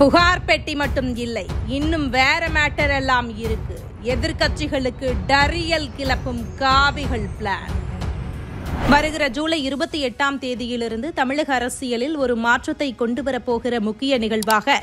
புகார் பெட்டி மட்டும் இல்லை இன்னும் வேற மேட்டர் எல்லாம் இருக்கு எதிர்கட்சிகளுக்கு டரியல் கிளப்பும் காவிகள் பிளான் வருகிற ஜூலை இருபத்தி எட்டாம் தேதியிலிருந்து தமிழக அரசியலில் ஒரு மாற்றத்தை கொண்டுவரப்போகிற முக்கிய நிகழ்வாக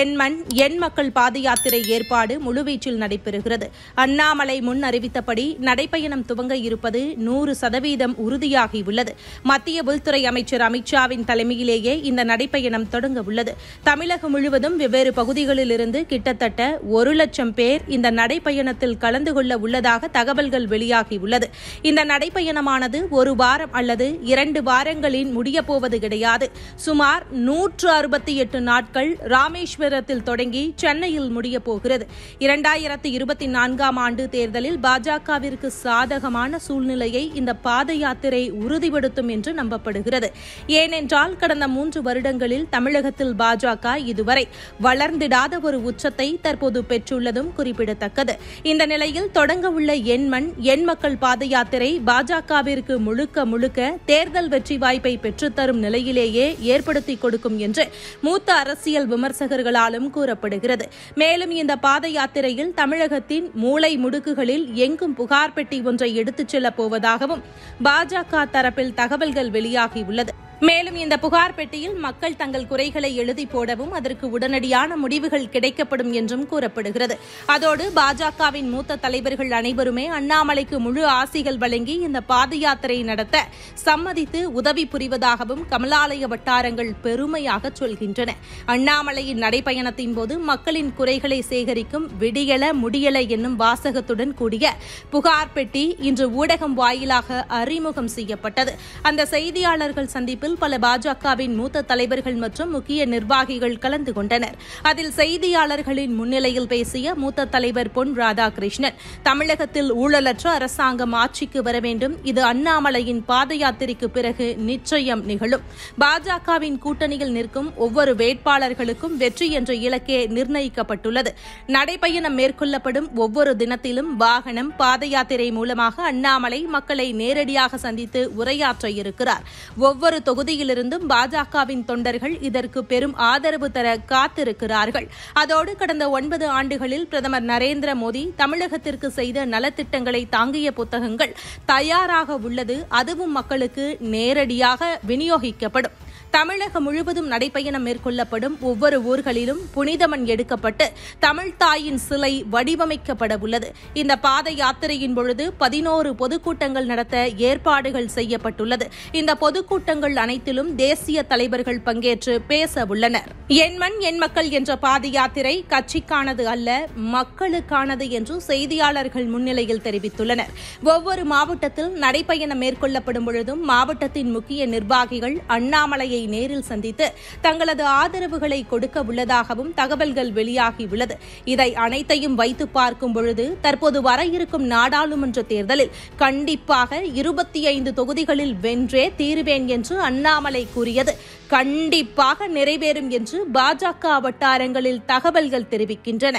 எண்மண் எண் மக்கள் பாத யாத்திரை ஏற்பாடு முழுவீச்சில் நடைபெறுகிறது அண்ணாமலை முன் அறிவித்தபடி நடைப்பயணம் துவங்க இருப்பது நூறு சதவீதம் உறுதியாகியுள்ளது மத்திய உள்துறை அமைச்சர் அமித்ஷாவின் தலைமையிலேயே இந்த நடைப்பயணம் தொடங்க உள்ளது தமிழகம் முழுவதும் வெவ்வேறு பகுதிகளிலிருந்து கிட்டத்தட்ட ஒரு லட்சம் பேர் இந்த நடைப்பயணத்தில் கலந்து கொள்ள உள்ளதாக தகவல்கள் வெளியாகியுள்ளது இந்த நடைப்பயணமானது ஒரு ஒரு வாரம் அல்லது இரண்டு வாரங்களில் முடியப்போவது கிடையாது சுமார் நூற்று அறுபத்தி எட்டு நாட்கள் ராமேஸ்வரத்தில் தொடங்கி சென்னையில் முடியப்போகிறது இரண்டாயிரத்தி இருபத்தி நான்காம் ஆண்டு தேர்தலில் பாஜகவிற்கு சாதகமான சூழ்நிலையை இந்த பாத யாத்திரை உறுதிப்படுத்தும் என்று நம்பப்படுகிறது ஏனென்றால் கடந்த மூன்று வருடங்களில் தமிழகத்தில் பாஜக இதுவரை வளர்ந்திடாத ஒரு உச்சத்தை தற்போது பெற்றுள்ளதும் குறிப்பிடத்தக்கது இந்த நிலையில் தொடங்கவுள்ள எண்மண் எண் மக்கள் பாத யாத்திரை பாஜகவிற்கு முழுக்க முழுக்க தேர்தல் வெற்றி வாய்ப்பை பெற்றுத்தரும் நிலையிலேயே ஏற்படுத்தி கொடுக்கும் என்று மூத்த அரசியல் விமர்சகர்களாலும் கூறப்படுகிறது மேலும் இந்த பாத யாத்திரையில் தமிழகத்தின் மூளை முடுக்குகளில் எங்கும் புகார் பெட்டி ஒன்றை எடுத்துச் செல்லப் போவதாகவும் பாஜக தரப்பில் தகவல்கள் வெளியாகியுள்ளது மேலும் இந்த புகார் பெட்டியில் மக்கள் தங்கள் குறைகளை எழுதி போடவும் அதற்கு உடனடியான முடிவுகள் கிடைக்கப்படும் என்றும் கூறப்படுகிறது அதோடு பாஜகவின் மூத்த தலைவர்கள் அனைவருமே அண்ணாமலைக்கு முழு ஆசிகள் வழங்கி இந்த பாத யாத்திரை நடத்த சம்மதித்து உதவி புரிவதாகவும் கமலாலய வட்டாரங்கள் பெருமையாக சொல்கின்றன அண்ணாமலையின் நடைபயணத்தின் போது மக்களின் குறைகளை சேகரிக்கும் விடியல முடியல என்னும் வாசகத்துடன் கூடிய புகார் பெட்டி இன்று ஊடகம் வாயிலாக அறிமுகம் செய்யப்பட்டது அந்த செய்தியாளர்கள் சந்திப்பு கூட்டத்தில் பல பாஜகவின் மூத்த தலைவர்கள் மற்றும் முக்கிய நிர்வாகிகள் கலந்து கொண்டனர் அதில் செய்தியாளர்களின் முன்னிலையில் பேசிய மூத்த தலைவர் பொன் ராதாகிருஷ்ணன் தமிழகத்தில் ஊழலற்ற அரசாங்கம் ஆட்சிக்கு வர வேண்டும் இது அண்ணாமலையின் பாத யாத்திரைக்கு பிறகு நிச்சயம் நிகழும் பாஜகவின் கூட்டணியில் நிற்கும் ஒவ்வொரு வேட்பாளர்களுக்கும் வெற்றி என்ற இலக்கே நிர்ணயிக்கப்பட்டுள்ளது நடைபயணம் மேற்கொள்ளப்படும் ஒவ்வொரு தினத்திலும் வாகனம் பாத யாத்திரை மூலமாக அண்ணாமலை மக்களை நேரடியாக சந்தித்து உரையாற்ற இருக்கிறார் ஒவ்வொரு தொகுதியிலிருந்தும் பாஜகவின் தொண்டர்கள் இதற்கு பெரும் ஆதரவு தர காத்திருக்கிறார்கள் அதோடு கடந்த ஒன்பது ஆண்டுகளில் பிரதமர் நரேந்திர மோடி தமிழகத்திற்கு செய்த நலத்திட்டங்களை தாங்கிய புத்தகங்கள் தயாராக உள்ளது அதுவும் மக்களுக்கு நேரடியாக விநியோகிக்கப்படும் தமிழகம் முழுவதும் நடைபயணம் மேற்கொள்ளப்படும் ஒவ்வொரு ஊர்களிலும் புனிதமன் எடுக்கப்பட்டு தமிழ் தாயின் சிலை வடிவமைக்கப்பட உள்ளது இந்த பாத யாத்திரையின் பொழுது பதினோரு பொதுக்கூட்டங்கள் நடத்த ஏற்பாடுகள் செய்யப்பட்டுள்ளது இந்த பொதுக்கூட்டங்கள் அனைத்திலும் தேசிய தலைவர்கள் பங்கேற்று பேச உள்ளனர் எண்மண் எண் மக்கள் என்ற பாத யாத்திரை கட்சிக்கானது அல்ல மக்களுக்கானது என்று செய்தியாளர்கள் முன்னிலையில் தெரிவித்துள்ளனர் ஒவ்வொரு மாவட்டத்தில் நடைபயணம் மேற்கொள்ளப்படும் பொழுதும் மாவட்டத்தின் முக்கிய நிர்வாகிகள் அண்ணாமலையை நேரில் சந்தித்து தங்களது ஆதரவுகளை கொடுக்க உள்ளதாகவும் தகவல்கள் வெளியாகியுள்ளது இதை அனைத்தையும் வைத்து பார்க்கும் பொழுது தற்போது வர இருக்கும் நாடாளுமன்ற தேர்தலில் கண்டிப்பாக இருபத்தி ஐந்து தொகுதிகளில் வென்றே தீருவேன் என்று அண்ணாமலை கூறியது கண்டிப்பாக நிறைவேறும் என்று பாஜக வட்டாரங்களில் தகவல்கள் தெரிவிக்கின்றன